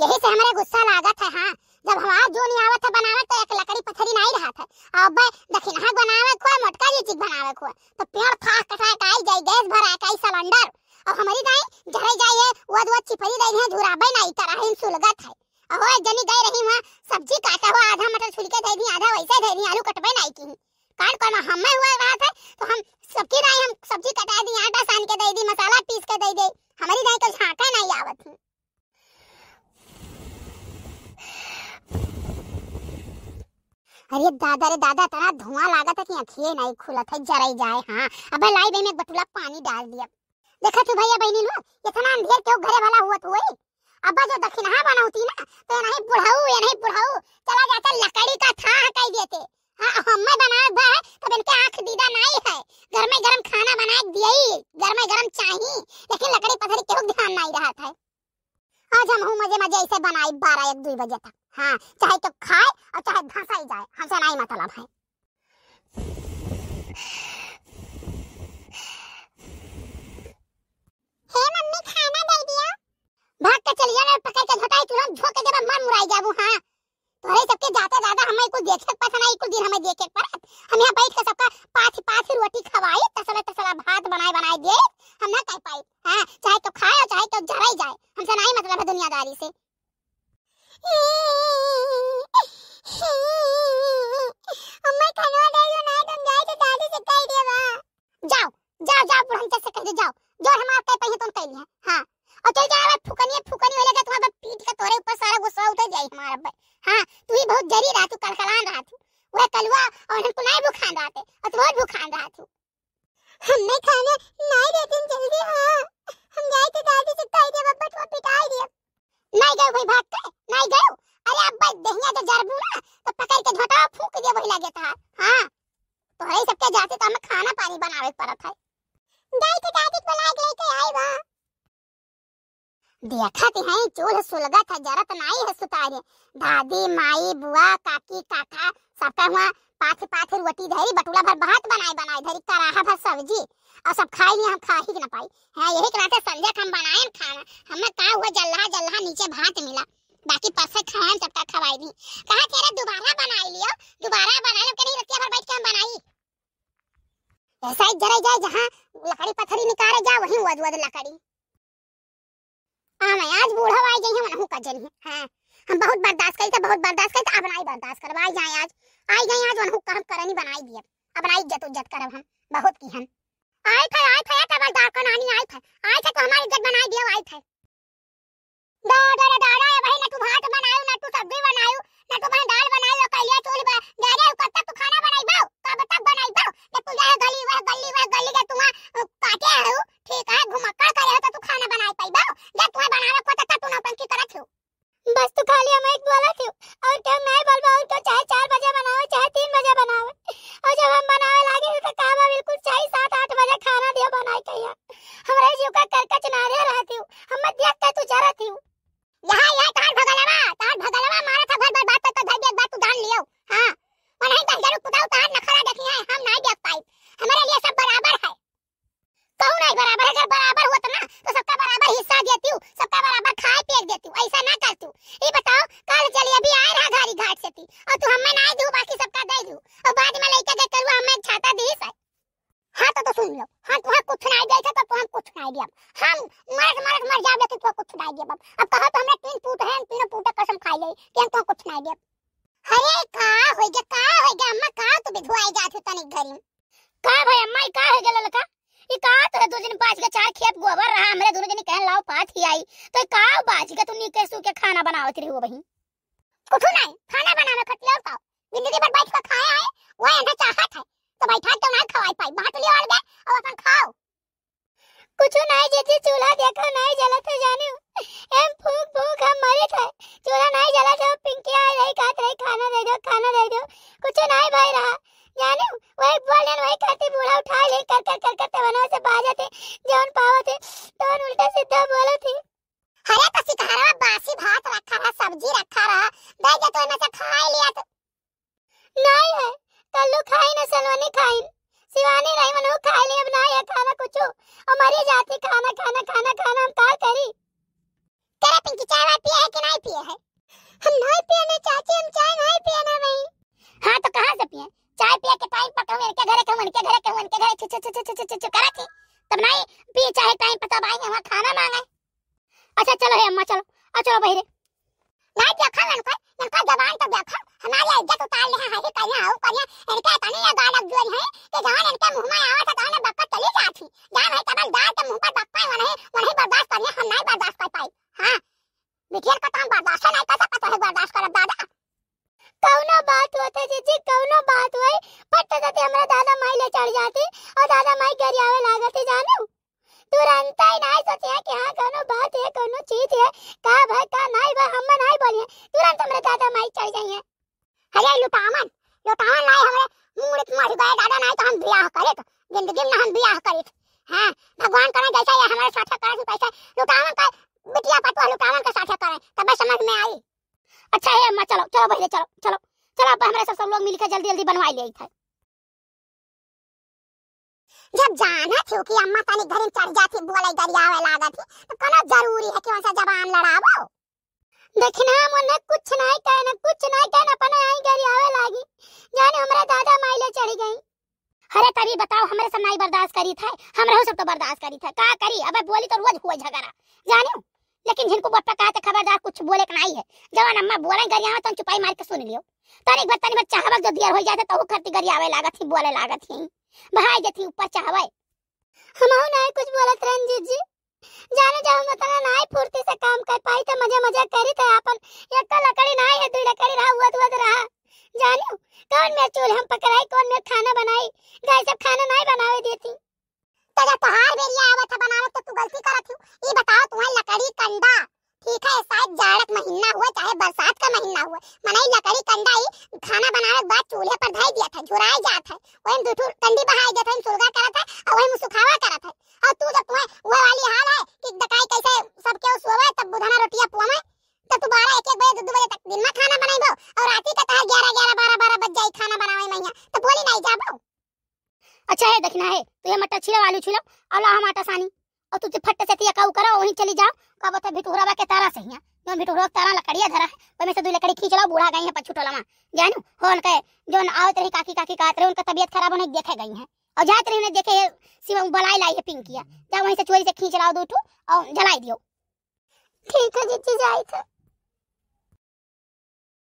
यही से हमारा गुस्सा लागा था हाँ जब हवा जो नहीं आवत था बनावत तो एक लकड़ी पथरी नहीं रहा था अब दखिनहा बनावे को मटका जी चीज बनावे को तो पेड़ फाक कटा आई जाए गैस भरा आई सिलेंडर और हमारी गाय जरे जाइए वद वद चिपरी दाई है झुराबे नहीं करा है सुलगत है और जनी गई रही वहां सब्जी काटा हुआ आधा मटर के दे दी आधा वैसे दे दी आलू कटबे नहीं की काट कर हमें हुआ रहा था तो हम सबकी राय हम सब्जी कटा दी आटा सान के दे दी मसाला पीस के दे दी हमारी दाई तो झांका नहीं आवत थी अरे दादा रे दादा तना धुआं लागत है कि अखिए नहीं खुलत है जरई जाए हाँ अब लाई बे में एक बटुला पानी डाल दिया देखा तू भैया बहनी लोग इतना अंधेर क्यों घरे भला हुआ तू अब जो दक्षिणा बनाउती ना तो नहीं बुढ़ाऊ ये नहीं बुढ़ाऊ चला जाता लकड़ी का था कह देते हाँ हमें बनाए बा है तो इनके आंख दीदा नहीं है घर में गरम खाना बनाए दिया ही घर में गरम चाहिए लेकिन लकड़ी पथरी क्यों ध्यान नहीं रहा था आज हम हूँ मजे मजे ऐसे बनाई बारह एक दुई बजे तक हाँ चाहे तो खाए और चाहे धंसा ही जाए हमसे नहीं मतलब है हे मम्मी खाना दे સારી છે के तो जरबू ना तो पकड़ के झोटा फूक दिया वही लगे था हाँ तो हरे सब सबके जाते तो हमें खाना पानी बनावे पड़त है दाई के दादी को लाग ले के आई बा देखत तो है चूल्ह सुलगत है जरत तो नाई है सुतारे दादी माई बुआ काकी काका सबका हुआ पाथ पाथ रोटी धरी बटुला भर भात बनाए बनाए धरी कराहा भर सब्जी और सब खाई नहीं हम खा ही ना पाई है हाँ, यही कहते संध्या संजय हम बनाए खाना हमें का हुआ जल्ला जल्ला नीचे भात मिला बाकी पैसा खान तक खवाई दी कहा तेरे दोबारा बना लियो दोबारा बना लो कहीं रतिया पर बैठ के हम बनाई ऐसा ही जरा जाए जहाँ लकड़ी पत्थरी निकाल जा वहीं वद वद लकड़ी हाँ मैं आज बूढ़ा आई गई हूँ मनहू कजन जन हाँ, हम बहुत बर्दाश्त करी थे तो बहुत बर्दाश्त करी थे तो अब नहीं बर्दाश्त करवाई जाए आज आई गई आज मनहू का हम करनी बनाई दिए अब नहीं इज्जत उज्जत करब हम बहुत की हम आए थे आए थे तब सुन लो हां तुहाँ कुछ ना दिया था तो हम कुछ सुनाई दिया हम मर मर मर जाओ लेकिन तो कुछ ना दिया अब अब कहो तो हमने तीन पूत हैं तीनों पूत कसम खाई गई कि हम तो कुछ सुनाई दिया अरे का हो गया का हो गया अम्मा का तो विधवाई जात हो तनिक घर में का भाई अम्मा का हो गया ललका ई का तो दो दिन पाँच का चार खेत गोबर रहा हमरे दोनों जनी कहन लाओ पाँच ही आई तो का बाज के तुम नीके सू के खाना बनावत रही हो बही कुछ नहीं खाना बनावे खटले का जिंदगी भर बैठ के खाए आए वो अंदर चाहत है तो बैठा तो ना खवाई पाई आज यदि चूल्हा देखा नहीं जला तो जाने हम भूख भूख हम मरे थे चूल्हा नहीं जला तो पिंकी आ रही कहत रही खाना दे दो खाना दे दो कुछ नहीं भाई रहा जाने वो एक बोलन वही कहते शिवानी रही मनु खा ले अब ना या खाना कुछ और मरे जाते खाना खाना खाना खाना हम का करी तेरा पिंकी चाय वाय पिया है कि नहीं पिया है हम नहीं पिया ना चाची हम चाय नहीं पिया ना भाई हां तो कहां से पिए चाय पिए के टाइम मेरे के घर के मन के घर के मन के घर छु छु छु छु छु छु करा थी तब नहीं पिए चाय टाइम पता भाई आएंगे वहां खाना मांगे अच्छा चलो हे अम्मा चलो आ चलो बहिरे लन देखा लड़का लड़का जवान तो देखा हमारी इज्जत उतार ले हाँ, हाँ, हाँ, है हरी कहीं आओ करिया इनके तने या गाड़क जोरी है के जान इनके मुंह में आवत त ने बप्पा चली जात ही जान है तबल दाल के मुंह पर बप्पा वने वने बर्दाश्त करिए हम नहीं बर्दाश्त कर पाई हां बिटिया को हम बर्दाश्त नहीं कर सकते है बर्दाश्त करब दादा कौनो बात होते जीजी कौनो बात होई पट जाते हमरा दादा माई ले चढ़ जाते और दादा माई घर आवे लागते जानू तुरंत ही नहीं सोचे कि हां कौनो बात है कौनो चीज है का भाई का नहीं भाई हम नहीं बोलिए तुरंत हमरा दादा माई चढ़ जाइए अरे लुटामन लुटामन लाई हमरे मुंह मारी बैठ नहीं तो हम बियाह करत तो, जिंदगी में हम बियाह करत तो। हां भगवान करे जैसा ये हमारे साथ करे पैसा तो लुटावन का बिटिया पटवा लुटावन के साथ करे तब समझ में आई अच्छा है अम्मा चलो चलो भैया चलो चलो चलो अब हमारे सब लोग मिलकर जल्दी जल्दी बनवा लिए थे जब जाना थी कि अम्मा तनी घर में चढ़ जाती बोले वाला गरियावे लागत तो कोनो जरूरी है कि वहां से जवान लड़ावो देखना मन कुछ नहीं कहना कुछ नहीं कहना पने आई गरियावे लागी जाने अरे तभी बताओ हमरे सब नहीं बर्दाश्त करी था हम रहो सब तो बर्दाश्त करी था का करी अबे बोली तो रोज हुए झगड़ा जाने लेकिन जिनको बट का है खबरदार कुछ बोले का नहीं है जवान अम्मा बोले गरियावा तो चुपाई मार के सुन लियो एक बार बच्चा चाहबक जो दिया हो जाए तो खरती गरियावे लागत ही बोले लागत ही जे थी ऊपर चाहवे हम हमाऊ नहीं कुछ बोलत रंजीत जी जाने जाओ मतलब ना ही फुर्ती से काम कर पाई तो मजा मजा करी तो अपन एक तो लकड़ी नहीं है दो लकड़ी रहा हुआ तो रहा जानू कौन चूल हम पकड़ाई कौन मेरा खाना बनाई गाय सब खाना नहीं बनावे देती तो जब तहार बेरिया आवत है बनावे तो तू गलती करत हूं ई बताओ तुम्हारे लकड़ी कंडा ठीक है शायद जाड़क महीना हुआ चाहे बरसात का महीना हुआ मनाई लकड़ी कंडा ही खाना बनावे के बाद चूल्हे पर धई दिया था झुराए जात था ओए दो दूठू कंडी बहाई देत है सुलगा करत था और ओए में सुखावा करत था और तू जब तुम्हें वो वाली हाल है कि डकाई कैसे सबके सोवे तब बुधाना रोटियां में तो तू 12 1 1 बजे 2 बजे तक दिन में खाना बनाइबो और रात का तहर 11 चाहे देखना है तो ये मटर छिला आलू छिलो और हम आटा सानी और तू फट से तिया काऊ करो वहीं चली जाओ का बता बा के तारा से हिया जोन भिटुहरा तारा लकड़िया धरा है पर मैं से दो लकड़ी खींच लाओ बूढ़ा गई है पछू टोला में जानू होन के जोन आवत रही काकी काकी कात रहे उनका तबीयत खराब होने देखे गई है और जात रही ने देखे सिवा बलाई लाई है पिंकिया जा वहीं से चोरी से खींच लाओ दो और जलाई दियो ठीक है जीजी जाई था